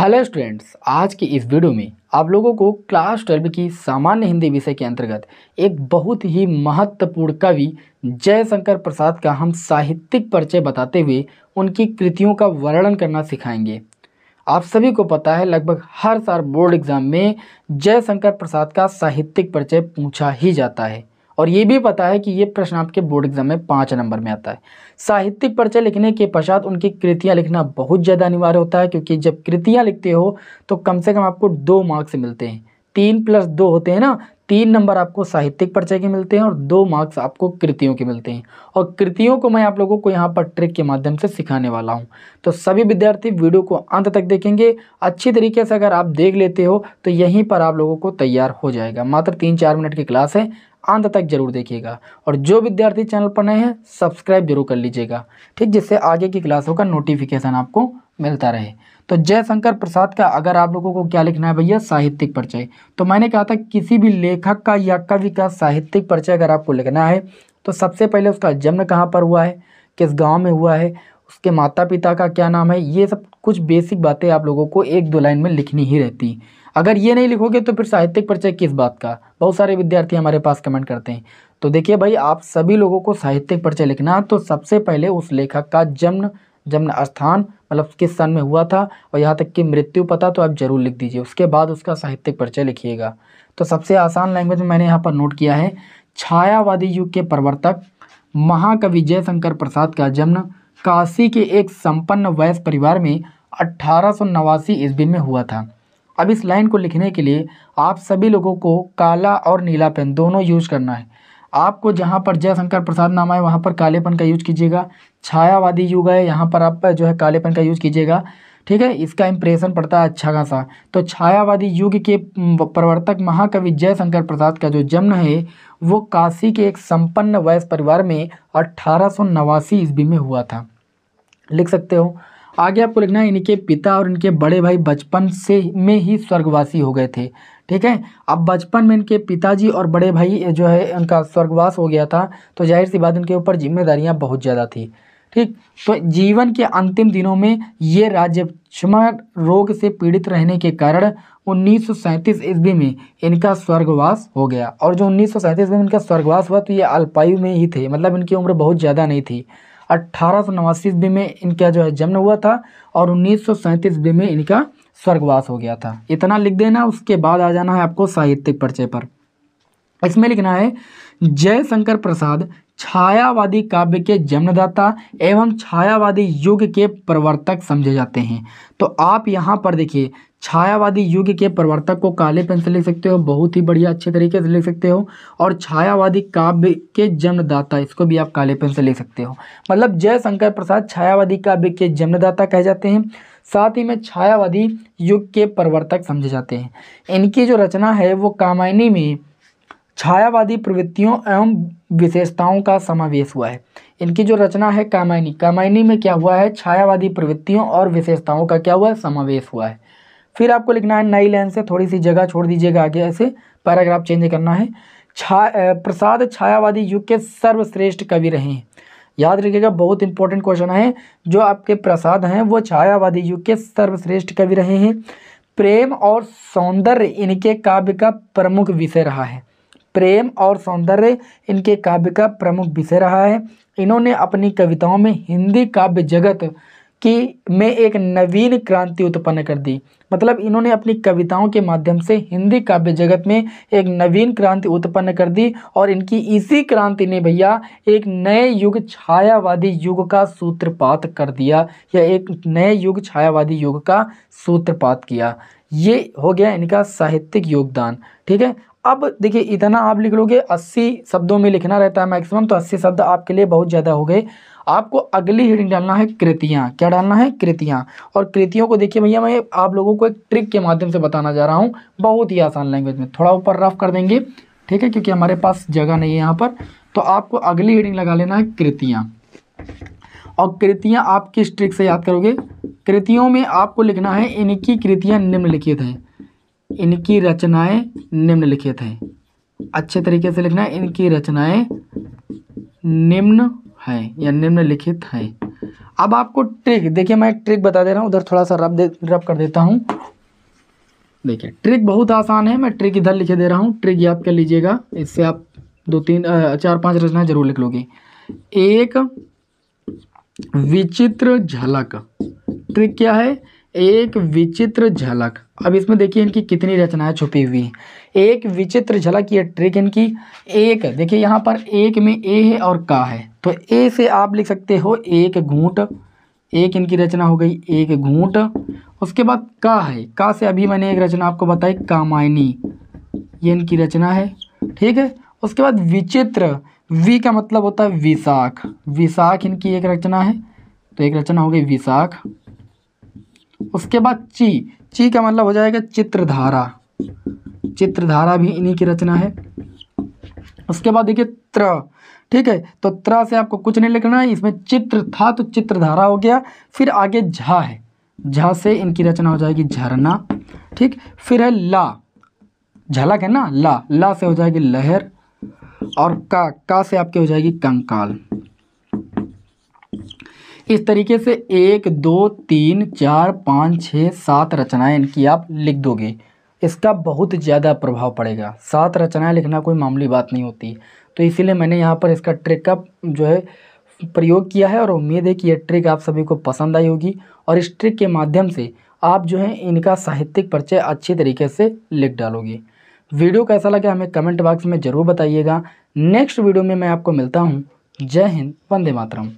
hello students आज की इस वीडियो में आप लोगों को क्लास ट्वेल्व की सामान्य हिंदी विषय के अंतर्गत एक बहुत ही महत्वपूर्ण कवि जयशंकर प्रसाद का हम साहित्यिक परिचय बताते हुए उनकी कृतियों का वर्णन करना सिखाएंगे आप सभी को पता है लगभग हर साल बोर्ड एग्जाम में जयशंकर प्रसाद का साहित्यिक परिचय पूछा ही जाता है और ये भी पता है कि ये प्रश्न आपके बोर्ड एग्जाम में पाँच नंबर में आता है साहित्यिक परिचय लिखने के पश्चात उनकी कृतियाँ लिखना बहुत ज़्यादा अनिवार्य होता है क्योंकि जब कृतियाँ लिखते हो तो कम से कम आपको दो मार्क्स मिलते हैं तीन प्लस दो होते हैं ना तीन नंबर आपको साहित्यिक परिचय के मिलते हैं और दो मार्क्स आपको कृतियों के मिलते हैं और कृतियों को मैं आप लोगों को यहाँ पर ट्रिक के माध्यम से सिखाने वाला हूँ तो सभी विद्यार्थी वीडियो को अंत तक देखेंगे अच्छी तरीके से अगर आप देख लेते हो तो यहीं पर आप लोगों को तैयार हो जाएगा मात्र तीन चार मिनट की क्लास है अंत तक जरूर देखिएगा और जो विद्यार्थी चैनल पर नए हैं सब्सक्राइब जरूर कर लीजिएगा ठीक जिससे आगे की क्लासों का नोटिफिकेशन आपको मिलता रहे तो जयशंकर प्रसाद का अगर आप लोगों को क्या लिखना है भैया साहित्यिक परिचय तो मैंने कहा था किसी भी लेखक का या कवि का साहित्यिक परिचय अगर आपको लिखना है तो सबसे पहले उसका जन्म कहाँ पर हुआ है किस गांव में हुआ है उसके माता पिता का क्या नाम है ये सब कुछ बेसिक बातें आप लोगों को एक दो लाइन में लिखनी ही रहती हैं अगर ये नहीं लिखोगे तो फिर साहित्यिक परिचय किस बात का बहुत सारे विद्यार्थी हमारे पास कमेंट करते हैं तो देखिए भाई आप सभी लोगों को साहित्यिक परिचय लिखना तो सबसे पहले उस लेखक का जन्म जन्म स्थान मतलब किस सन में हुआ था और यहाँ तक कि मृत्यु पता तो आप जरूर लिख दीजिए उसके बाद उसका साहित्यिक परिचय लिखिएगा तो सबसे आसान लैंग्वेज मैंने यहाँ पर नोट किया है छायावादी युग के प्रवर्तक महाकवि जयशंकर प्रसाद का जन्म काशी के एक संपन्न वैश्य परिवार में अट्ठारह सौ नवासी ईस्वी में हुआ था अब इस लाइन को लिखने के लिए आप सभी लोगों को काला और नीला पेन दोनों यूज करना है आपको जहाँ पर जयशंकर प्रसाद नाम आए वहाँ पर कालेपन का यूज कीजिएगा छायावादी युग है यहाँ पर आप जो है कालेपन का यूज कीजिएगा ठीक है इसका इम्प्रेशन पड़ता है अच्छा खासा तो छायावादी युग के प्रवर्तक महाकवि जयशंकर प्रसाद का जो जन्म है वो काशी के एक संपन्न वयस परिवार में अट्ठारह सौ नवासी ईस्वी में हुआ था लिख सकते हो आगे आपको लिखना है इनके पिता और इनके बड़े भाई बचपन से में ही स्वर्गवासी हो गए थे ठीक है अब बचपन में इनके पिताजी और बड़े भाई जो है उनका स्वर्गवास हो गया था तो जाहिर सी बात इनके ऊपर जिम्मेदारियाँ बहुत ज़्यादा थी ठीक तो जीवन के अंतिम दिनों में ये राजक्षमा रोग से पीड़ित रहने के कारण उन्नीस सौ ईस्वी में इनका स्वर्गवास हो गया और जो उन्नीस सौ सैंतीस में इनका स्वर्गवास हुआ तो ये अल्पायु में ही थे मतलब इनकी उम्र बहुत ज़्यादा नहीं थी अट्ठारह सौ नवासी ईस्वी में इनका जो है जन्म हुआ था और उन्नीस सौ ईस्वी में इनका स्वर्गवास हो गया था इतना लिख देना उसके बाद आ जाना है आपको साहित्यिक परिचय पर इसमें लिखना है जयशंकर प्रसाद छायावादी काव्य के जन्मदाता एवं छायावादी युग के प्रवर्तक समझे जाते हैं तो आप यहाँ पर देखिए छायावादी युग के प्रवर्तक को काले पेन से लिख सकते हो बहुत ही बढ़िया अच्छे तरीके से लिख सकते हो और छायावादी काव्य के जन्मदाता इसको भी आप काले पेन से लिख सकते हो मतलब जयशंकर प्रसाद छायावादी काव्य के जन्मदाता कहे जाते हैं साथ ही में छायावादी युग के प्रवर्तक समझे जाते हैं इनकी जो रचना है वो कामायनी में छायावादी प्रवृत्तियों एवं विशेषताओं का समावेश हुआ है इनकी जो रचना है कामायनी कामायनी में क्या हुआ है छायावादी प्रवृत्तियों और विशेषताओं का क्या हुआ है समावेश हुआ है फिर आपको लिखना है नई लाइन से थोड़ी सी जगह छोड़ दीजिएगा आगे ऐसे पैराग्राफ चेंज करना है छा प्रसाद छायावादी युग के सर्वश्रेष्ठ कवि रहे हैं याद रखिएगा बहुत इंपॉर्टेंट क्वेश्चन है जो आपके प्रसाद हैं वो छायावादी युग के सर्वश्रेष्ठ कवि रहे हैं प्रेम और सौंदर्य इनके काव्य का प्रमुख विषय रहा है प्रेम और सौंदर्य इनके काव्य का प्रमुख विषय रहा है इन्होंने अपनी कविताओं में हिंदी काव्य जगत की में एक नवीन क्रांति उत्पन्न कर दी मतलब इन्होंने अपनी कविताओं के माध्यम से हिंदी काव्य जगत में एक नवीन क्रांति उत्पन्न कर दी और इनकी इसी क्रांति ने भैया एक नए युग छायावादी युग का सूत्रपात कर दिया या एक नए युग छायावादी युग का सूत्रपात किया ये हो गया इनका साहित्यिक योगदान ठीक है अब देखिए इतना आप लिख लोगे अस्सी शब्दों में लिखना रहता है मैक्सिमम तो अस्सी शब्द आपके लिए बहुत ज़्यादा हो गए आपको अगली हेडिंग डालना है कृतियाँ क्या डालना है कृतियाँ और कृतियों को देखिए भैया मैं आप लोगों को एक ट्रिक के माध्यम से बताना जा रहा हूँ बहुत ही आसान लैंग्वेज में थोड़ा ऊपर रफ कर देंगे ठीक है क्योंकि हमारे पास जगह नहीं है यहाँ पर तो आपको अगली हेडिंग लगा लेना है कृतियाँ और कृतियाँ आप किस ट्रिक से याद करोगे कृतियों में आपको लिखना है इनकी कृतियाँ निम्नलिखित हैं इनकी रचनाएं निम्नलिखित हैं अच्छे तरीके से लिखना है इनकी रचनाएं निम्न हैं या निम्नलिखित हैं अब आपको ट्रिक देखिए मैं एक ट्रिक बता दे रहा हूँ उधर थोड़ा सा रब दे रब कर देता हूँ देखिए ट्रिक बहुत आसान है मैं ट्रिक इधर लिखे दे रहा हूँ ट्रिक याद कर लीजिएगा इससे आप दो तीन चार पांच रचना जरूर लिख लोगे एक विचित्र झलक ट्रिक क्या है एक विचित्र झलक अब इसमें देखिए इनकी कितनी रचनाएं छुपी हुई हैं एक विचित्र झलक ये ट्रिक इनकी एक देखिए यहाँ पर एक में ए है और का है तो ए से आप लिख सकते हो एक घूट एक इनकी रचना हो गई एक घूट उसके बाद का है का से अभी मैंने एक रचना आपको बताई कामायनी ये इनकी रचना है ठीक है उसके बाद विचित्र वी का मतलब होता है विशाख विशाख इनकी एक रचना है तो एक रचना हो गई विशाख उसके बाद ची ची का मतलब हो जाएगा चित्रधारा चित्रधारा भी इन्हीं की रचना है उसके बाद देखिए त्र ठीक है तो त्र से आपको कुछ नहीं लिखना है इसमें चित्र था तो चित्रधारा हो गया फिर आगे झा है झा से इनकी रचना हो जाएगी झरना ठीक फिर है ला झलक है ना ला ला से हो जाएगी लहर और का का से आपके हो जाएगी कंकाल इस तरीके से एक दो तीन चार पाँच छः सात रचनाएं इनकी आप लिख दोगे इसका बहुत ज़्यादा प्रभाव पड़ेगा सात रचनाएं लिखना कोई मामूली बात नहीं होती तो इसीलिए मैंने यहाँ पर इसका ट्रिक का जो है प्रयोग किया है और उम्मीद है कि यह ट्रिक आप सभी को पसंद आई होगी और इस ट्रिक के माध्यम से आप जो है इनका साहित्यिक परिचय अच्छी तरीके से लिख डालोगे वीडियो कैसा लगा हमें कमेंट बॉक्स में ज़रूर बताइएगा नेक्स्ट वीडियो में मैं आपको मिलता हूँ जय हिंद वंदे मातरम